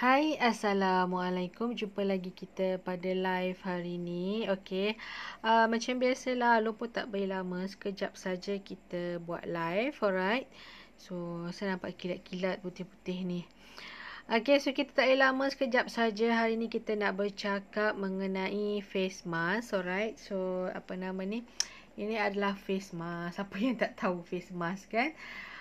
Hai, Assalamualaikum. Jumpa lagi kita pada live hari ini. Okay. Uh, ah, macam biasalah, lupa tak beri lama. Sekejap saja kita buat live. Alright. So, saya nampak kilat-kilat putih-putih ni. Okay, so kita tak lama sekejap saja hari ni kita nak bercakap mengenai face mask. Alright. So, apa nama ni? Ini adalah face mask. Siapa yang tak tahu face mask kan?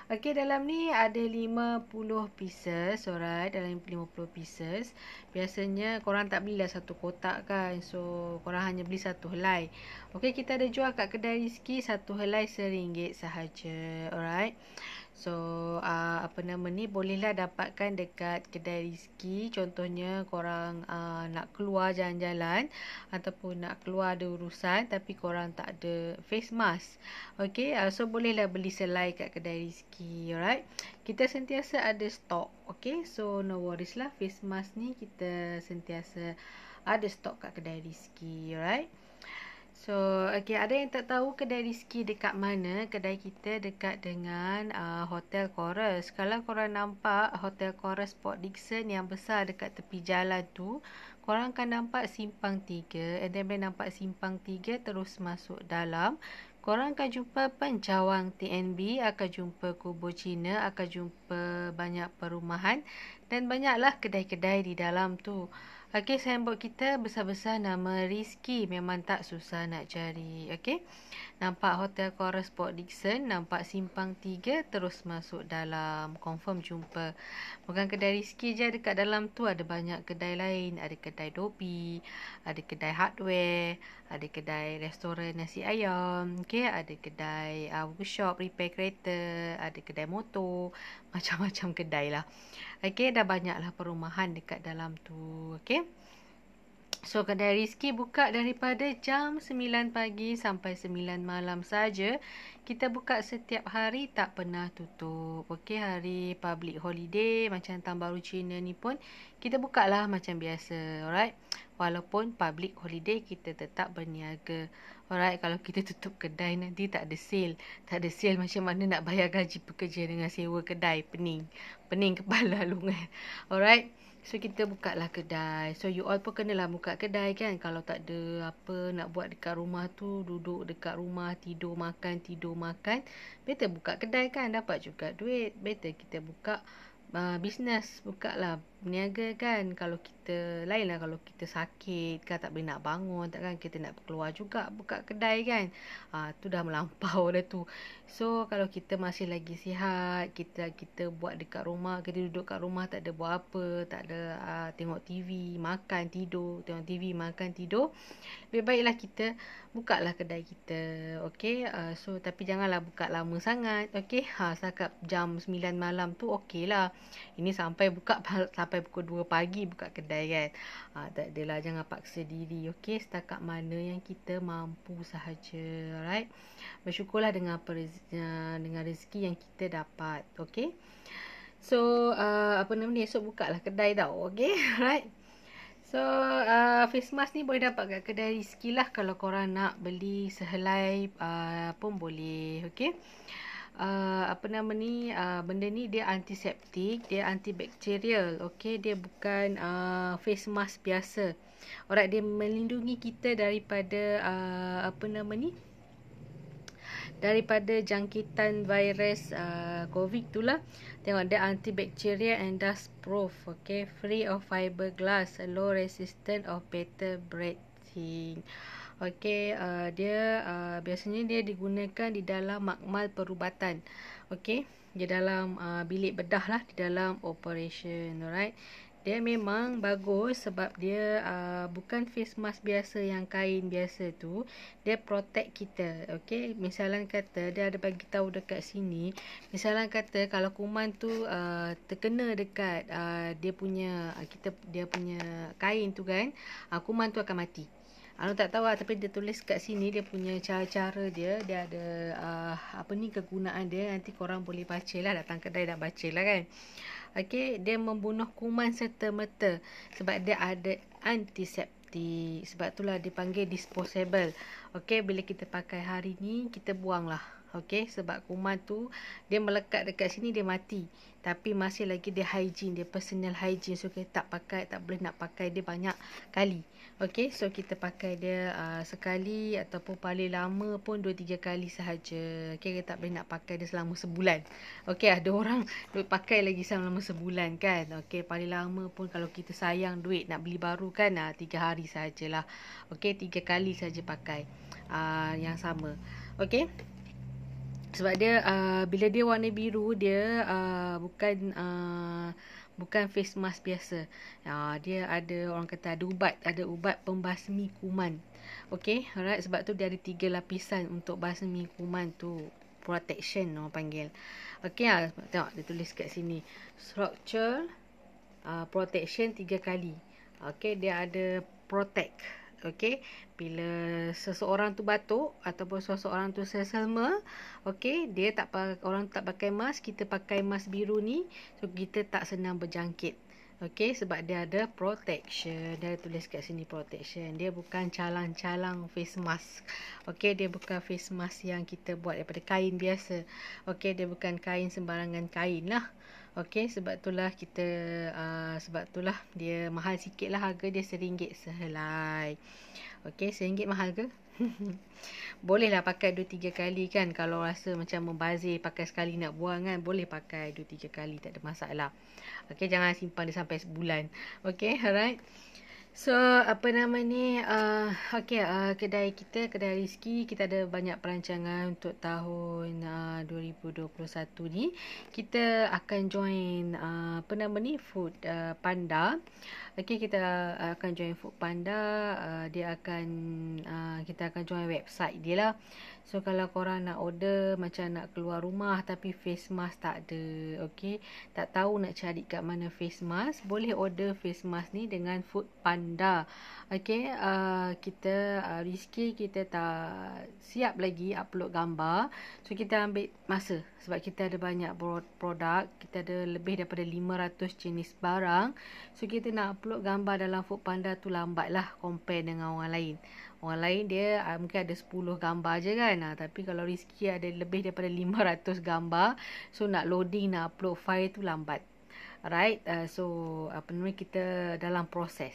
Okey dalam ni ada 50 pieces alright dalam 50 pieces. Biasanya korang tak belilah satu kotak kan. So korang hanya beli satu helai. Okey kita ada jual kat kedai Rizki satu helai rm sahaja. Alright. So uh, apa nama ni bolehlah dapatkan dekat kedai Rizki Contohnya korang uh, nak keluar jalan-jalan Ataupun nak keluar ada urusan tapi korang tak ada face mask Okay uh, ah, so bolehlah beli selai kat kedai Rizki alright Kita sentiasa ada stok okay So no worries lah face mask ni kita sentiasa ada stok kat kedai Rizki alright So, okay, ada yang tak tahu kedai Rizky dekat mana? Kedai kita dekat dengan uh, Hotel Chorus. Kalau korang nampak Hotel Chorus Port Dixon yang besar dekat tepi jalan tu, korang akan nampak simpang Tiga. And then, bila nampak simpang Tiga terus masuk dalam, korang akan jumpa pencawang TNB, akan jumpa kubur Cina, akan jumpa banyak perumahan dan banyaklah kedai-kedai di dalam tu. Okey, signboard kita besar-besar nama Rizki memang tak susah nak cari. Okey. Nampak Hotel Coral Port Dixon, nampak simpang 3 terus masuk dalam confirm jumpa. Bukan kedai Rizki je dekat dalam tu ada banyak kedai lain, ada kedai Dobi, ada kedai hardware, ada kedai restoran nasi ayam, okey, ada kedai uh, Shop, repair kereta, ada kedai motor, macam-macam kedai lah. Okey, dah banyaklah perumahan dekat dalam tu. Okey. So kedai Rizki buka daripada jam 9 pagi sampai 9 malam saja. Kita buka setiap hari tak pernah tutup. Okey hari public holiday macam tahun baru Cina ni pun kita buka lah macam biasa. Alright. Walaupun public holiday kita tetap berniaga. Alright kalau kita tutup kedai nanti tak ada sale. Tak ada sale macam mana nak bayar gaji pekerja dengan sewa kedai. Pening. Pening kepala lu Alright. So kita buka lah kedai So you all pun lah buka kedai kan Kalau tak ada apa nak buat dekat rumah tu Duduk dekat rumah tidur makan tidur makan Better buka kedai kan dapat juga duit Better kita buka uh, bisnes Buka lah niaga kan Kalau kita kita lah kalau kita sakit kan tak boleh nak bangun tak kan kita nak keluar juga buka kedai kan ah tu dah melampau dah tu so kalau kita masih lagi sihat kita kita buat dekat rumah kita duduk kat rumah tak ada buat apa tak ada ah, tengok TV makan tidur tengok TV makan tidur lebih baiklah kita buka lah kedai kita okey ah, so tapi janganlah buka lama sangat okey ha setakat jam 9 malam tu okeylah ini sampai buka sampai pukul 2 pagi buka kedai try kan ha, tak adalah jangan paksa diri Okay, setakat mana yang kita mampu sahaja right? bersyukurlah dengan apa ya, dengan rezeki yang kita dapat Okay, so uh, apa nama ni esok bukalah kedai tau okay, right? So uh, face mask ni boleh dapat kat kedai rezeki lah Kalau korang nak beli sehelai uh, pun boleh Okay uh, apa nama ni uh, benda ni dia antiseptik dia antibacterial okey dia bukan uh, face mask biasa orang dia melindungi kita daripada uh, apa nama ni daripada jangkitan virus uh, covid tu lah tengok dia antibacterial and dust proof okay free of fiberglass low resistant of paper breathing Okey, uh, dia uh, biasanya dia digunakan di dalam makmal perubatan. Okey, di dalam uh, bilik bedah lah, di dalam operation, alright. Dia memang bagus sebab dia uh, bukan face mask biasa yang kain biasa tu. Dia protect kita. Okey, Misalan kata dia ada bagi tahu dekat sini, misalan kata kalau kuman tu uh, terkena dekat uh, dia punya uh, kita dia punya kain tu kan, uh, kuman tu akan mati. Anu tak tahu lah tapi dia tulis kat sini dia punya cara-cara dia. Dia ada uh, apa ni kegunaan dia. Nanti korang boleh baca lah datang kedai nak baca lah kan. Okay. Dia membunuh kuman serta meta. Sebab dia ada antiseptik. Sebab itulah dipanggil disposable. Okey, Bila kita pakai hari ni kita buanglah. Okey, sebab kuman tu dia melekat dekat sini dia mati. Tapi masih lagi dia hygiene, dia personal hygiene. So kita tak pakai, tak boleh nak pakai dia banyak kali. Okey, so kita pakai dia uh, sekali ataupun paling lama pun 2 3 kali sahaja. Okey, kita tak boleh nak pakai dia selama sebulan. Okey, ada orang duit pakai lagi selama sebulan kan. Okey, paling lama pun kalau kita sayang duit nak beli baru kan uh, ah, 3 hari sajalah. Okey, 3 kali saja pakai uh, yang sama. Okey sebab dia uh, bila dia warna biru dia uh, bukan uh, bukan face mask biasa. Uh, dia ada orang kata ada ubat, ada ubat pembasmi kuman. Okey, alright sebab tu dia ada tiga lapisan untuk basmi kuman tu protection orang panggil. Okey, uh, tengok dia tulis kat sini. Structure uh, protection tiga kali. Okey, dia ada protect okey bila seseorang tu batuk ataupun seseorang tu selesema okey dia tak orang tak pakai mask kita pakai mask biru ni so kita tak senang berjangkit Okey sebab dia ada protection. Dia tulis kat sini protection. Dia bukan calang-calang face mask. Okey dia bukan face mask yang kita buat daripada kain biasa. Okey dia bukan kain sembarangan kain lah. Okey sebab itulah kita uh, sebab itulah dia mahal sikit lah harga dia RM1 sehelai. Okey RM1 mahal ke? boleh lah pakai 2 3 kali kan kalau rasa macam membazir pakai sekali nak buang kan boleh pakai 2 3 kali tak ada masalah. Okey jangan simpan dia sampai sebulan. Okey alright. So apa nama ni uh, Okay uh, kedai kita Kedai Rizki kita ada banyak perancangan Untuk tahun uh, 2021 ni Kita akan join uh, Apa nama ni Food uh, Panda Okay kita uh, akan join Food Panda uh, Dia akan uh, Kita akan join website dia lah So kalau korang nak order Macam nak keluar rumah tapi face mask Tak ada okay Tak tahu nak cari kat mana face mask Boleh order face mask ni dengan Food Panda anda. Okey, uh, kita uh, Rizky kita tak siap lagi upload gambar. So kita ambil masa sebab kita ada banyak produk, kita ada lebih daripada 500 jenis barang. So kita nak upload gambar dalam Food Panda tu lambat lah compare dengan orang lain. Orang lain dia uh, mungkin ada 10 gambar je kan. Uh, tapi kalau Rizky ada lebih daripada 500 gambar, so nak loading nak upload file tu lambat. right? uh, so apa namanya kita dalam proses.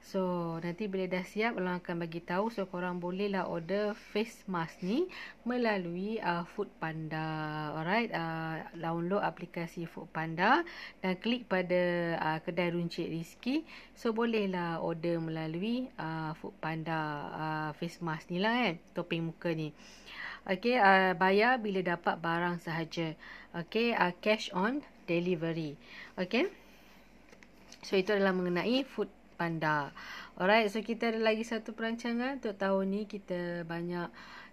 So nanti bila dah siap orang akan bagi tahu So korang bolehlah order face mask ni Melalui uh, Panda, Alright uh, Download aplikasi Food Panda Dan klik pada uh, kedai runcit Rizky So bolehlah order melalui uh, Panda uh, face mask ni lah kan Topeng muka ni Okay uh, bayar bila dapat barang sahaja Okay uh, cash on delivery Okay So itu adalah mengenai food panda. Alright, so kita ada lagi satu perancangan untuk tahun ni kita banyak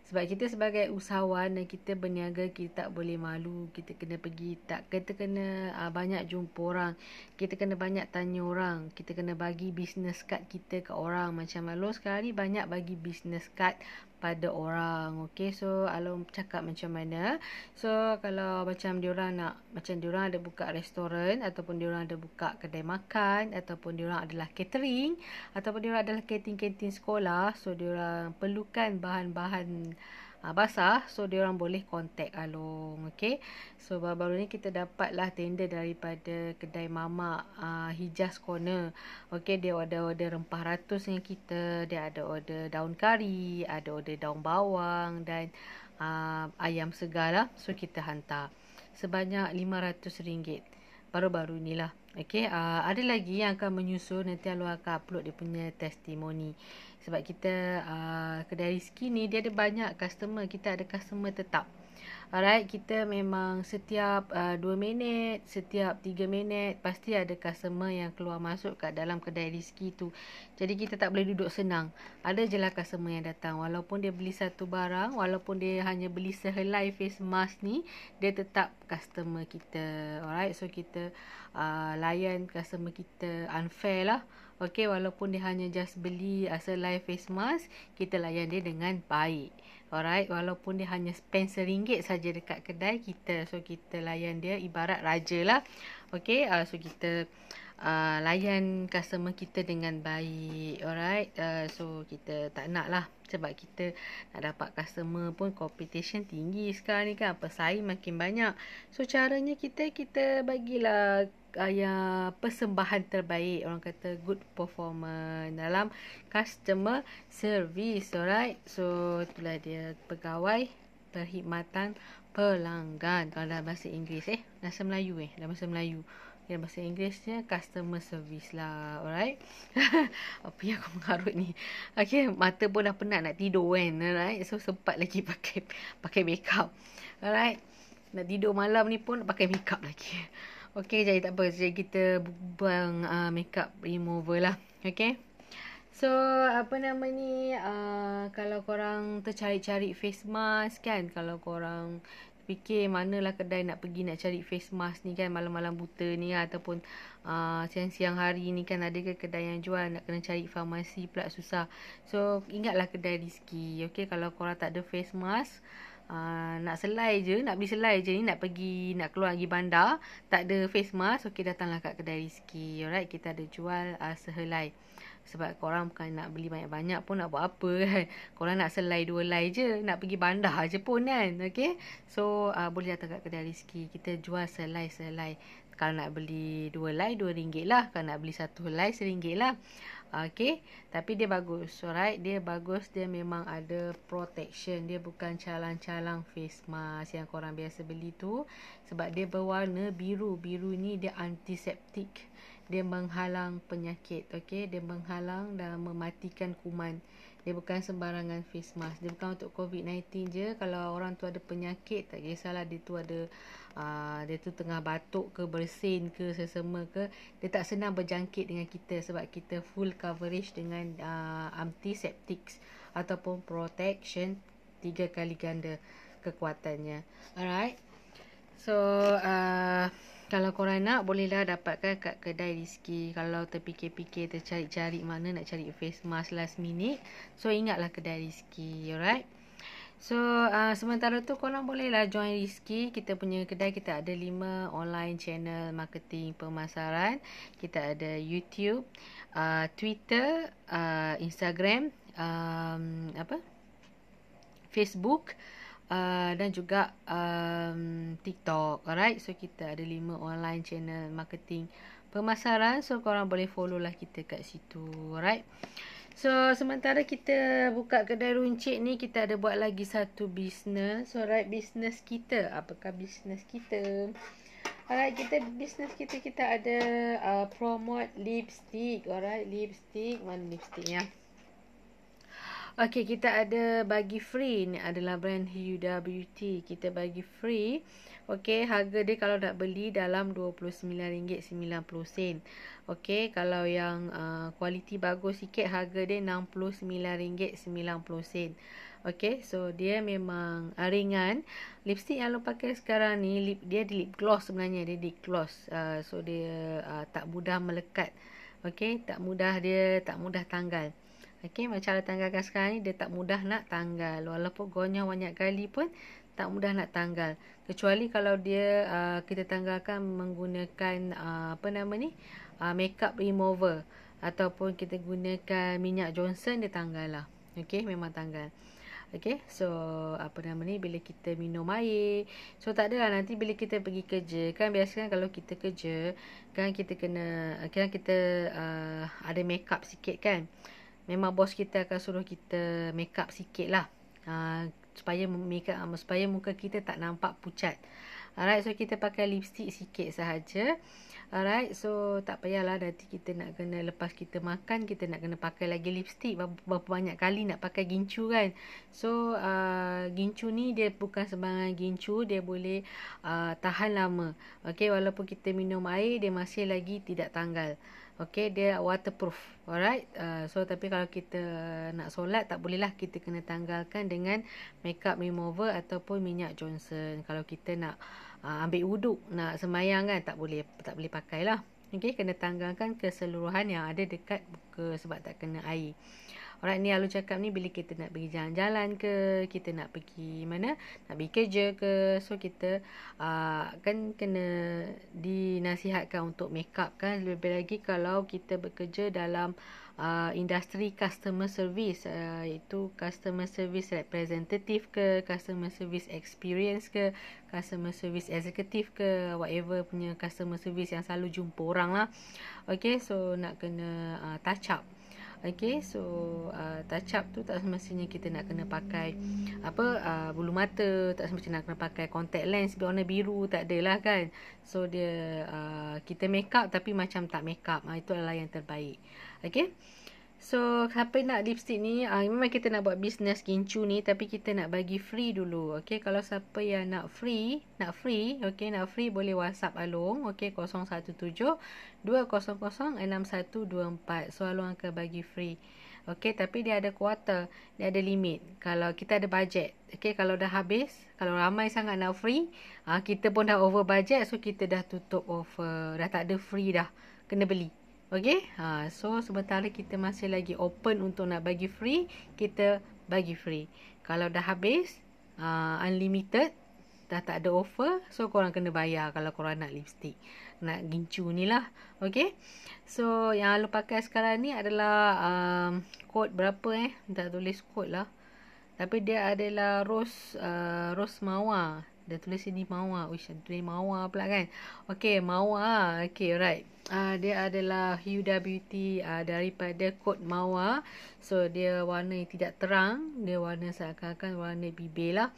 sebab kita sebagai usahawan dan kita berniaga kita tak boleh malu, kita kena pergi tak kita kena uh, banyak jumpa orang, kita kena banyak tanya orang, kita kena bagi business card kita ke orang macam Alon sekarang ni banyak bagi business card pada orang. Okay so Alon cakap macam mana? So kalau macam diorang nak macam diorang ada buka restoran ataupun diorang ada buka kedai makan ataupun diorang adalah catering ataupun diorang adalah catering-catering sekolah, so diorang perlukan bahan-bahan uh, basah so dia orang boleh contact Along okey so baru-baru ni kita dapatlah tender daripada kedai mama uh, ah, Hijaz Corner okey dia ada order rempah ratus dengan kita dia ada order daun kari ada order daun bawang dan uh, ayam segala so kita hantar sebanyak RM500 baru-baru inilah. Okay, uh, ada lagi yang akan menyusul nanti Alu akan upload dia punya testimoni. Sebab kita uh, kedai Rizky ni dia ada banyak customer. Kita ada customer tetap. Alright, kita memang setiap uh, 2 minit, setiap 3 minit pasti ada customer yang keluar masuk kat dalam kedai Rizki tu. Jadi kita tak boleh duduk senang. Ada je lah customer yang datang. Walaupun dia beli satu barang, walaupun dia hanya beli sehelai face mask ni, dia tetap customer kita. Alright, so kita uh, layan customer kita unfair lah. Okay, walaupun dia hanya just beli uh, sehelai face mask, kita layan dia dengan baik. Alright, walaupun dia hanya spend RM1 saja dekat kedai kita. So kita layan dia ibarat raja lah. Okay, uh, so kita uh, layan customer kita dengan baik. Alright, uh, so kita tak nak lah. Sebab kita nak dapat customer pun competition tinggi sekarang ni kan. Pesaing makin banyak. So caranya kita, kita bagilah gaya persembahan terbaik orang kata good performance dalam customer service alright so itulah dia pegawai perkhidmatan pelanggan kalau dalam bahasa Inggeris eh bahasa Melayu eh dalam bahasa Melayu yang bahasa Inggerisnya customer service lah alright apa yang aku mengharut ni okay mata pun dah penat nak tidur kan alright so sempat lagi pakai pakai makeup alright nak tidur malam ni pun pakai makeup lagi Okay, jadi tak apa. Jadi kita buang uh, makeup remover lah. Okay. So, apa nama ni, uh, kalau korang tercari-cari face mask kan, kalau korang fikir manalah kedai nak pergi nak cari face mask ni kan malam-malam buta ni lah. ataupun uh, siang-siang hari ni kan ada ke kedai yang jual nak kena cari farmasi pula susah so ingatlah kedai Rizki Okay. kalau korang tak ada face mask uh, nak selai je, nak beli selai je ni, nak pergi, nak keluar lagi bandar, tak ada face mask, ok datanglah kat kedai Rizki. Alright, kita ada jual uh, sehelai. Sebab korang bukan nak beli banyak-banyak pun nak buat apa kan. Korang nak selai dua lai je, nak pergi bandar je pun kan. Okay? So, uh, boleh datang kat kedai Rizki. Kita jual selai-selai. Kalau nak beli dua lai, dua ringgit lah. Kalau nak beli satu lai, seringgit lah. Okay Tapi dia bagus Alright Dia bagus Dia memang ada protection Dia bukan calang-calang face mask Yang korang biasa beli tu Sebab dia berwarna biru Biru ni dia antiseptik Dia menghalang penyakit Okay Dia menghalang dan mematikan kuman dia bukan sembarangan face mask. Dia bukan untuk COVID-19 je. Kalau orang tu ada penyakit, tak kisahlah dia tu ada uh, dia tu tengah batuk ke bersin ke sesama ke, dia tak senang berjangkit dengan kita sebab kita full coverage dengan uh, antiseptics ataupun protection tiga kali ganda kekuatannya. Alright. So, uh, kalau korang nak bolehlah dapatkan kat kedai Rizky Kalau terfikir-fikir tercari-cari mana nak cari face mask last minute So ingatlah kedai Rizky alright So uh, sementara tu korang bolehlah join Rizky Kita punya kedai kita ada 5 online channel marketing pemasaran Kita ada YouTube, uh, Twitter, uh, Instagram, um, apa? Facebook, Facebook uh, dan juga um, TikTok. Alright, so kita ada lima online channel marketing pemasaran. So korang boleh follow lah kita kat situ. Alright. So sementara kita buka kedai runcit ni kita ada buat lagi satu bisnes. So right bisnes kita. Apakah bisnes kita? Alright, kita bisnes kita kita ada uh, promote lipstick. Alright, lipstick. Mana lipstick ya? Okey, kita ada bagi free ni adalah brand Huda Beauty. Kita bagi free. Okey, harga dia kalau nak beli dalam RM29.90. Okey, kalau yang uh, kualiti uh, bagus sikit harga dia RM69.90. Okey, so dia memang ringan. Lipstick yang lu pakai sekarang ni lip dia di lip gloss sebenarnya, dia di gloss. Uh, so dia uh, tak mudah melekat. Okey, tak mudah dia tak mudah tanggal. Okey, macam cara tanggalkan sekarang ni, dia tak mudah nak tanggal. Walaupun gonya banyak kali pun, tak mudah nak tanggal. Kecuali kalau dia, uh, kita tanggalkan menggunakan, uh, apa nama ni, uh, makeup remover. Ataupun kita gunakan minyak Johnson, dia tanggal lah. Okey, memang tanggal. Okey, so apa nama ni bila kita minum air. So tak adalah nanti bila kita pergi kerja. Kan biasanya kalau kita kerja, kan kita kena, kan kita uh, ada make up sikit kan memang bos kita akan suruh kita make up sikit lah uh, ah, supaya make up, uh, supaya muka kita tak nampak pucat alright so kita pakai lipstick sikit sahaja uh, Alright So tak payahlah Nanti kita nak kena Lepas kita makan Kita nak kena pakai lagi lipstik Berapa banyak kali Nak pakai gincu kan So uh, Gincu ni Dia bukan sebarang gincu Dia boleh uh, Tahan lama Okay Walaupun kita minum air Dia masih lagi Tidak tanggal Okay Dia waterproof Alright uh, So tapi kalau kita Nak solat Tak bolehlah Kita kena tanggalkan Dengan Makeup remover Ataupun minyak Johnson Kalau kita nak uh, ambil wuduk nak semayang kan tak boleh tak boleh pakailah. lah okay, kena tanggalkan keseluruhan yang ada dekat buka sebab tak kena air Orang ni Alu cakap ni bila kita nak pergi jalan-jalan ke, kita nak pergi mana, nak pergi kerja ke. So kita uh, kan kena dinasihatkan untuk make up kan. Lebih-lebih lagi kalau kita bekerja dalam uh, uh, industri customer service uh, iaitu customer service representative ke customer service experience ke customer service executive ke whatever punya customer service yang selalu jumpa orang lah okay so nak kena uh, touch up Okay, so uh, touch up tu tak semestinya kita nak kena pakai apa uh, bulu mata, tak semestinya nak kena pakai contact lens warna biru, tak adalah kan. So dia uh, kita make up tapi macam tak make up. Uh, itu adalah yang terbaik. Okay. So, siapa nak lipstick ni, uh, memang kita nak buat bisnes gincu ni tapi kita nak bagi free dulu. Okay, kalau siapa yang nak free, nak free, okay, nak free boleh WhatsApp alung. okay, 017-200-6124. So, Along akan bagi free. Okay, tapi dia ada kuota, dia ada limit. Kalau kita ada budget, okay, kalau dah habis, kalau ramai sangat nak free, uh, kita pun dah over budget, so kita dah tutup offer, dah tak ada free dah, kena beli. Okay, ha, so sementara kita masih lagi open untuk nak bagi free, kita bagi free. Kalau dah habis, uh, unlimited, dah tak ada offer, so korang kena bayar kalau korang nak lipstick. Nak gincu ni lah. Okay, so yang lu pakai sekarang ni adalah um, kod berapa eh? Tak tulis kod lah. Tapi dia adalah rose, uh, rose mawar. Dah tulis sini mawa, ah. wish dah tulis mawa, ah pula kan. Okay, mawa, ah. Okay, alright. Uh, dia adalah Huda Beauty uh, daripada kod mawa, So, dia warna yang tidak terang. Dia warna seakan-akan warna bibir lah.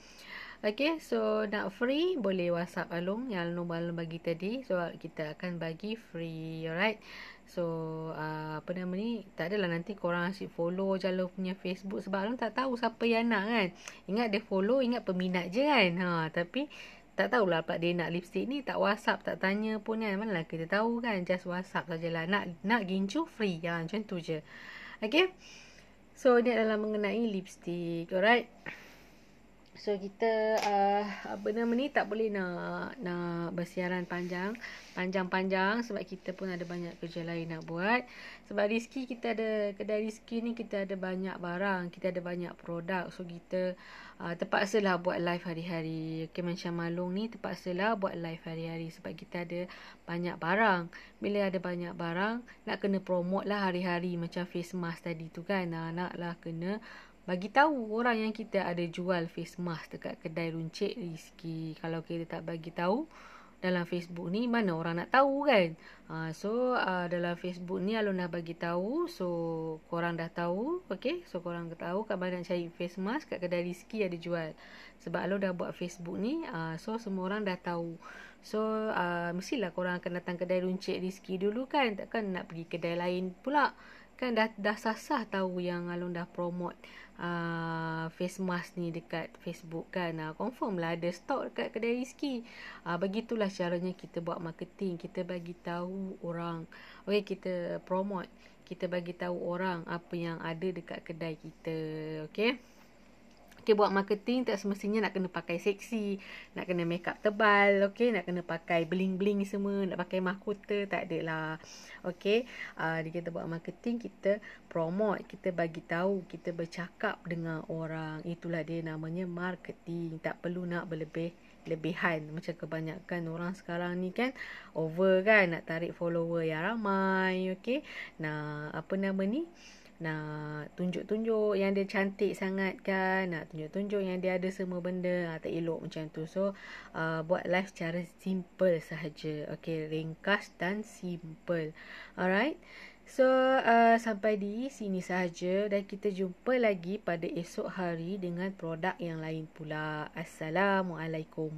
Okay, so nak free boleh WhatsApp Alung yang Alung Alung bagi tadi. So, kita akan bagi free. Alright. So uh, apa nama ni Tak adalah nanti korang asyik follow Jala punya Facebook Sebab orang tak tahu siapa yang nak kan Ingat dia follow ingat peminat je kan ha, Tapi tak tahulah apa dia nak lipstick ni Tak whatsapp tak tanya pun kan Manalah kita tahu kan just whatsapp sajalah Nak nak gincu free ya, macam tu je Okay So ni adalah mengenai lipstick Alright So kita uh, apa nama ni tak boleh nak nak bersiaran panjang panjang-panjang sebab kita pun ada banyak kerja lain nak buat. Sebab Rizki kita ada kedai Rizki ni kita ada banyak barang, kita ada banyak produk. So kita uh, terpaksalah buat live hari-hari. Okay, macam Malung ni terpaksalah buat live hari-hari sebab kita ada banyak barang. Bila ada banyak barang, nak kena promote lah hari-hari macam face mask tadi tu kan. Ah, nak lah kena bagi tahu orang yang kita ada jual face mask dekat kedai runcit Rizki kalau kita tak bagi tahu dalam Facebook ni mana orang nak tahu kan uh, so uh, dalam Facebook ni Alun dah bagi tahu so korang dah tahu okey so korang dah tahu kat mana nak cari face mask kat kedai Rizki ada jual sebab Alun dah buat Facebook ni uh, so semua orang dah tahu So uh, mestilah korang akan datang kedai runcit Rizki dulu kan Takkan nak pergi kedai lain pula kan dah dah sah-sah tahu yang Alun dah promote uh, face mask ni dekat Facebook kan uh, confirm lah ada stok dekat kedai Rizki uh, ah, begitulah caranya kita buat marketing kita bagi tahu orang okey kita promote kita bagi tahu orang apa yang ada dekat kedai kita okey kita buat marketing tak semestinya nak kena pakai seksi, nak kena makeup tebal, okey, nak kena pakai bling-bling semua, nak pakai mahkota, tak lah, Okey, uh, ah, dia kita buat marketing, kita promote, kita bagi tahu, kita bercakap dengan orang. Itulah dia namanya marketing. Tak perlu nak berlebih lebihan macam kebanyakan orang sekarang ni kan over kan nak tarik follower yang ramai okey nah apa nama ni uh, nak tunjuk-tunjuk yang dia cantik sangat kan nak tunjuk-tunjuk yang dia ada semua benda ah, tak elok macam tu so uh, buat life secara simple sahaja Okay ringkas dan simple alright so uh, sampai di sini sahaja dan kita jumpa lagi pada esok hari dengan produk yang lain pula assalamualaikum